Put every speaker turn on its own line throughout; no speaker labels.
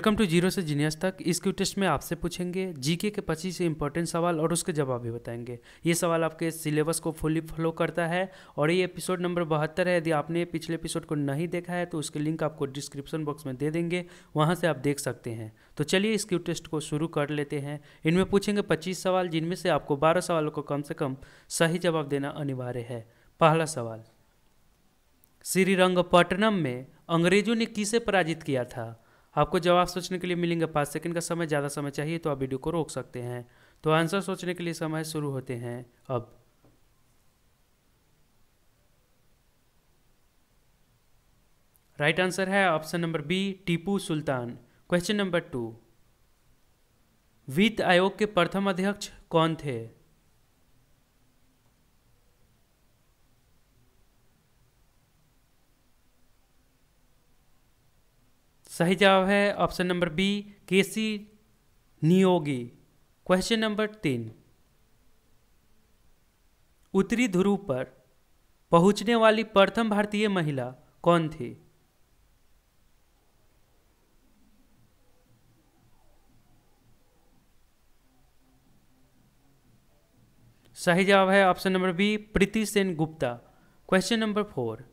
welcome to zero से genius तक इस क्यू टेस्ट में आपसे पूछेंगे जीके के पच्चीस इंपॉर्टेंट सवाल और उसके जवाब भी बताएंगे ये सवाल आपके सिलेबस को फुली फॉलो करता है और ये एपिसोड नंबर बहत्तर है यदि आपने पिछले एपिसोड को नहीं देखा है तो उसके लिंक आपको डिस्क्रिप्शन बॉक्स में दे देंगे वहाँ से आप देख सकते हैं तो चलिए इस क्यू टेस्ट को शुरू कर लेते हैं इनमें पूछेंगे पच्चीस सवाल जिनमें से आपको बारह सवालों को कम से कम सही जवाब देना अनिवार्य है पहला सवाल श्रीरंगपट्टनम में अंग्रेजों ने किसे पराजित किया था आपको जवाब सोचने के लिए मिलेंगे पाँच सेकंड का समय ज़्यादा समय चाहिए तो आप वीडियो को रोक सकते हैं तो आंसर सोचने के लिए समय शुरू होते हैं अब राइट आंसर है option number B Tipu Sultan question number two वित्त आयोग के प्रथम अध्यक्ष कौन थे सही जवाब है option number B KC Neogy question number तीन उत्तरी ध्रुव पर पहुंचने वाली प्रथम भारतीय महिला कौन थी सही जवाब है option number B Preeti Sen Gupta question number four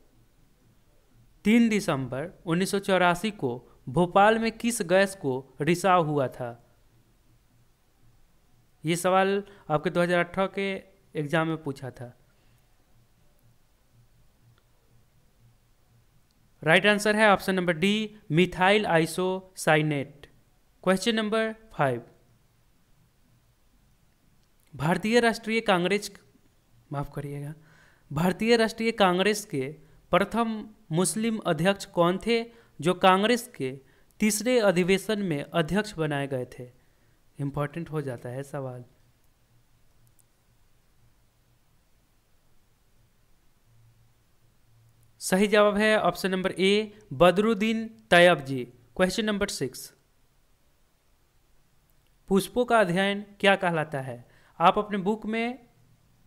तीन दिसंबर उन्नीस को भोपाल में किस गैस को रिसाव हुआ था ये सवाल आपके 2018 के एग्जाम में पूछा था राइट right आंसर है option number D methyl isocyanate question number five भारतीय राष्ट्रीय कांग्रेस माफ करिएगा भारतीय राष्ट्रीय कांग्रेस के प्रथम मुस्लिम अध्यक्ष कौन थे जो कांग्रेस के तीसरे अधिवेशन में अध्यक्ष बनाए गए थे इंपॉर्टेंट हो जाता है सवाल सही जवाब है option number A Badruddin Tyab ji question number six पुष्पों का अध्ययन क्या कहलाता है आप अपने बुक में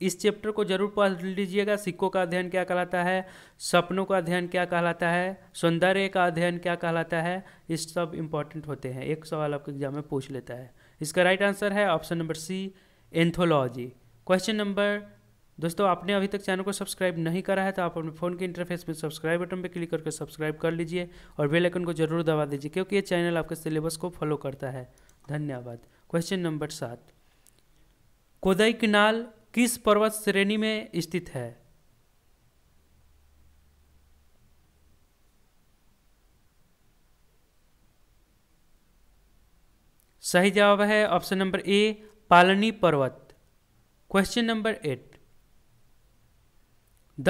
इस चैप्टर को जरूर पढ़ लीजिएगा सिक्कों का अध्ययन क्या कहलाता है सपनों का अध्ययन क्या कहलाता है सौंदर्य का अध्ययन क्या कहलाता है ये सब इम्पॉर्टेंट होते हैं एक सवाल आपके एग्जाम में पूछ लेता है इसका राइट आंसर है option number C anthology question number दोस्तों आपने अभी तक चैनल को सब्सक्राइब नहीं करा है तो आप अपने फ़ोन के इंटरफेस में सब्सक्राइब बटन पर क्लिक करके सब्सक्राइब कर लीजिए और बेल आइकन को जरूर दबा दीजिए क्योंकि ये चैनल आपके सिलेबस को फॉलो करता है धन्यवाद क्वेश्चन नंबर सात कोदई किनाल किस पर्वत श्रेणी में स्थित है सही जवाब है ऑप्शन नंबर ए पालनी पर्वत क्वेश्चन नंबर एट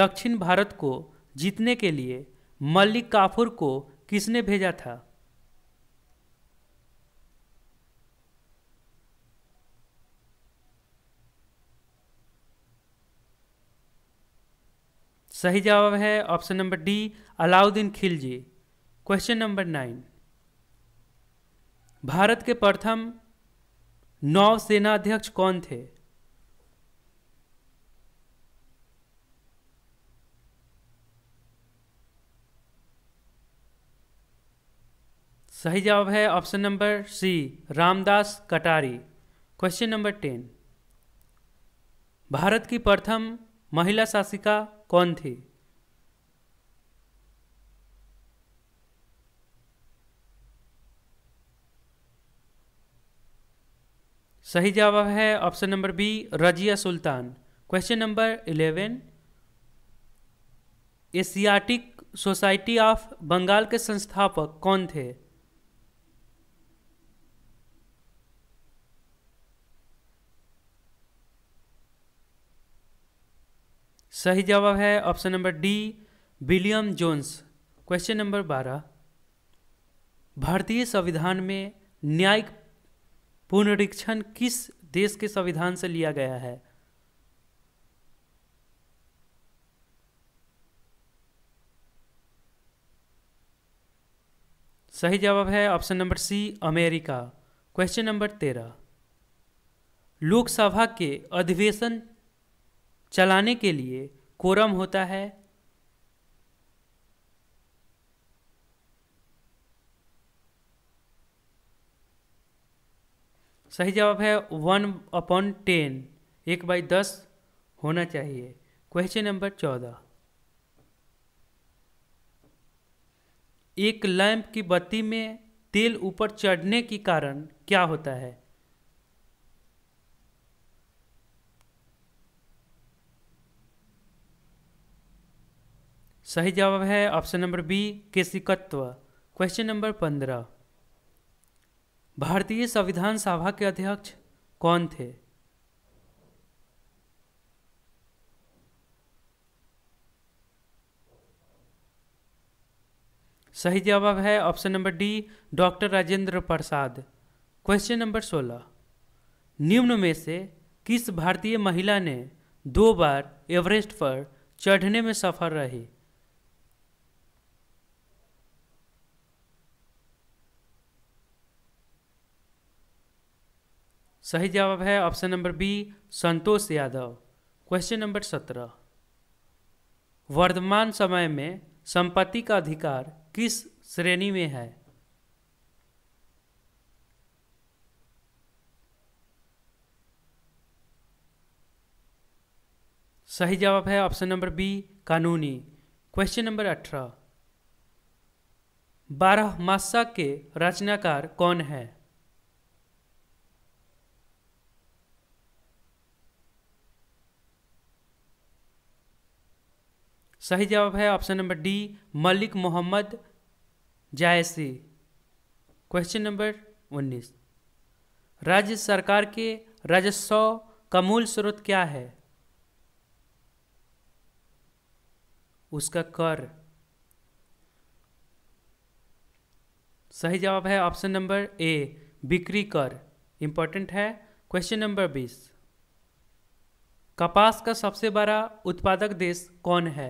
दक्षिण भारत को जीतने के लिए मल्लिक काफुर को किसने भेजा था सही जवाब है option number D Alauddin Khilji question number nine Bharat के प्रथम सेनाध्यक्ष कौन थे सही जवाब है ऑप्शन नंबर सी रामदास कटारी क्वेश्चन नंबर टेन भारत की प्रथम महिला शासिका कौन थी सही जवाब है option number B Razia Sultan question number eleven Asiatic society of Bengal के संस्थापक कौन थे सही जवाब है option number D William Jones question number बारह भारतीय संविधान में न्यायिक पुनरीक्षण किस देश के संविधान से लिया गया है सही जवाब है option number C America question number तेरह लोकसभा के अधिवेशन चलाने के लिए कोरम होता है सही जवाब है वन अपॉन टेन एक बाई दस होना चाहिए क्वेश्चन नंबर चौदह एक लैंप की बत्ती में तेल ऊपर चढ़ने के कारण क्या होता है सही जवाब है ऑप्शन नंबर बी केसिकत्व क्वेश्चन नंबर पंद्रह भारतीय संविधान सभा के अध्यक्ष कौन थे सही जवाब है option number D doctor Rajendra Prasad question number सोलह निम्न में से किस भारतीय महिला ने दो बार एवरेस्ट पर चढ़ने में सफल रही सही जवाब है option number B Santosh Yadav question number सत्रह वर्तमान समय में संपत्ति का अधिकार किस श्रेणी में है सही जवाब है ऑप्शन नंबर बी कानूनी क्वेश्चन नंबर अठारह बारह मासा के रचनाकार कौन है सही जवाब है option number D Malik Mohammad Jayasi question number उन्नीस राज्य सरकार के राजस्व का मूल स्रोत क्या है उसका कर सही जवाब है ऑप्शन नंबर ए बिक्री कर इंपॉर्टेंट है क्वेश्चन नंबर बीस कपास का सबसे बड़ा उत्पादक देश कौन है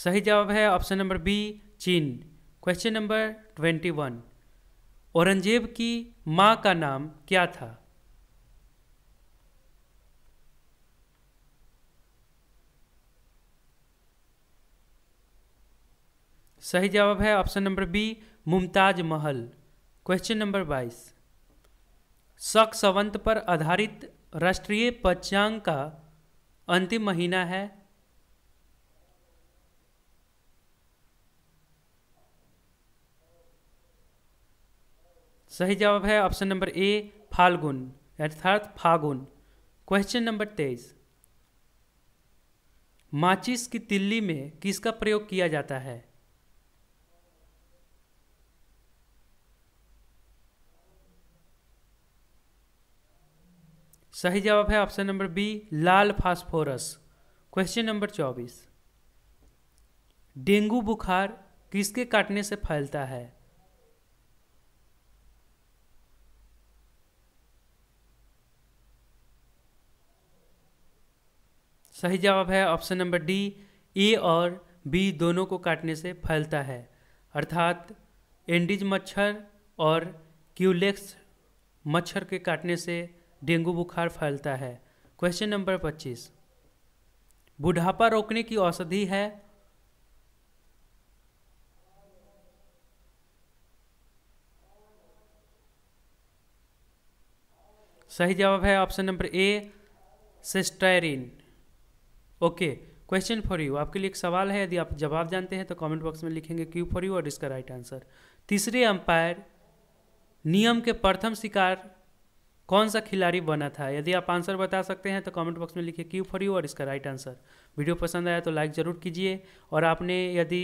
सही जवाब है ऑप्शन नंबर बी चीन question number twenty one Aurangzeb की माँ का नाम क्या था सही जवाब है ऑप्शन नंबर बी मुमताज महल क्वेश्चन नंबर बाईस शक संवंत पर आधारित राष्ट्रीय पंचांग का अंतिम महीना है सही जवाब है ऑप्शन नंबर ए फाल्गुन अर्थात फागुन क्वेश्चन नंबर तेईस माचिस की तिल्ली में किसका प्रयोग किया जाता है सही जवाब है ऑप्शन नंबर बी लाल फास्फोरस क्वेश्चन नंबर चौबीस डेंगू बुखार किसके काटने से फैलता है सही जवाब है ऑप्शन नंबर डी ए और बी दोनों को काटने से फैलता है अर्थात एंडिज मच्छर और क्यूलेक्स मच्छर के काटने से डेंगू बुखार फैलता है क्वेश्चन नंबर पच्चीस बुढ़ापा रोकने की औषधि है सही जवाब है ऑप्शन नंबर ए सिस्टायरिन ओके क्वेश्चन फॉर यू आपके लिए एक सवाल है यदि आप जवाब जानते हैं तो कमेंट बॉक्स में लिखेंगे क्यू फॉर यू और इसका राइट आंसर तीसरे अंपायर नियम के प्रथम शिकार कौन सा खिलाड़ी बना था यदि आप आंसर बता सकते हैं तो कमेंट बॉक्स में लिखिए क्यू फॉर यू और इसका राइट आंसर वीडियो पसंद आया तो लाइक ज़रूर कीजिए और आपने यदि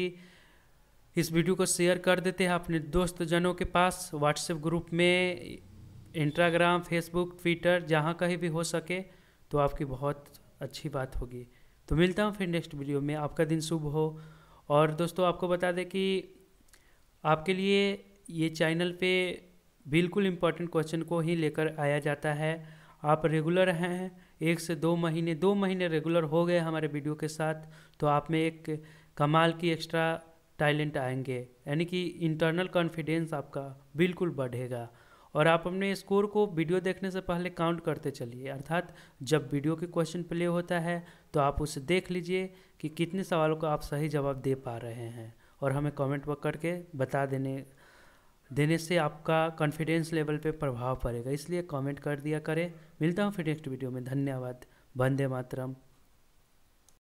इस वीडियो को शेयर कर देते हैं अपने दोस्त जनों के पास व्हाट्सएप ग्रुप में इंस्टाग्राम फेसबुक ट्विटर जहाँ कहीं भी हो सके तो आपकी बहुत अच्छी बात होगी तो मिलता हूँ फिर नेक्स्ट वीडियो में आपका दिन शुभ हो और दोस्तों आपको बता दें कि आपके लिए ये चैनल पे बिल्कुल इम्पोर्टेंट क्वेश्चन को ही लेकर आया जाता है आप रेगुलर हैं एक से दो महीने दो महीने रेगुलर हो गए हमारे वीडियो के साथ तो आप में एक कमाल की एक्स्ट्रा टैलेंट आएंगे यानी कि इंटरनल कॉन्फिडेंस आपका बिल्कुल बढ़ेगा और आप अपने स्कोर को वीडियो देखने से पहले काउंट करते चलिए अर्थात जब वीडियो के क्वेश्चन प्ले होता है तो आप उसे देख लीजिए कि कितने सवालों का आप सही जवाब दे पा रहे हैं और हमें कमेंट पर करके बता देने देने से आपका कॉन्फिडेंस लेवल पे प्रभाव पड़ेगा इसलिए कमेंट कर दिया करें मिलता हूँ फिर नेक्स्ट वीडियो में धन्यवाद वंदे मातरम